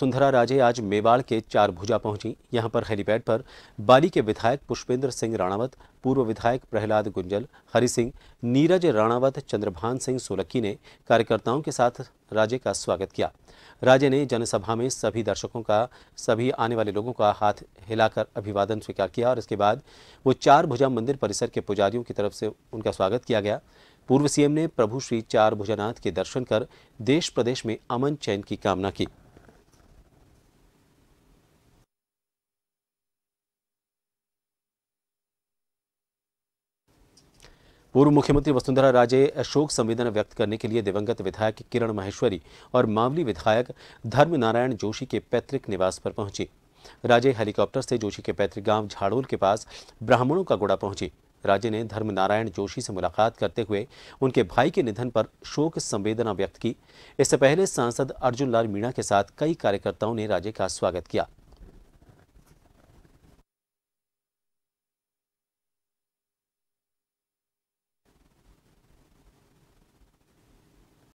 सुंदरा राजे आज मेवाड़ के चार भुजा पहुंची यहां पर हेलीपैड पर बाली के विधायक पुष्पेंद्र सिंह राणावत पूर्व विधायक प्रहलाद गुंजल हरि सिंह नीरज राणावत चंद्रभान सिंह सोलक्की ने कार्यकर्ताओं के साथ राजे का स्वागत किया राजे ने जनसभा में सभी दर्शकों का सभी आने वाले लोगों का हाथ हिलाकर अभिवादन स्वीकार किया और इसके बाद वो चार भुजा मंदिर परिसर के पुजारियों की तरफ से उनका स्वागत किया गया पूर्व सीएम ने प्रभु श्री चार भुजानाथ के दर्शन कर देश प्रदेश में अमन चैन की कामना की पूर्व मुख्यमंत्री वसुंधरा राजे अशोक संवेदना व्यक्त करने के लिए दिवंगत विधायक किरण माहेश्वरी और मावली विधायक धर्म नारायण जोशी के पैतृक निवास पर पहुंची राजे हेलीकॉप्टर से जोशी के पैतृक गांव झाड़ोल के पास ब्राह्मणों का गुड़ा पहुंची राजे ने धर्म नारायण जोशी से मुलाकात करते हुए उनके भाई के निधन पर शोक संवेदना व्यक्त की इससे पहले सांसद अर्जुन लाल मीणा के साथ कई कार्यकर्ताओं ने राजे का स्वागत किया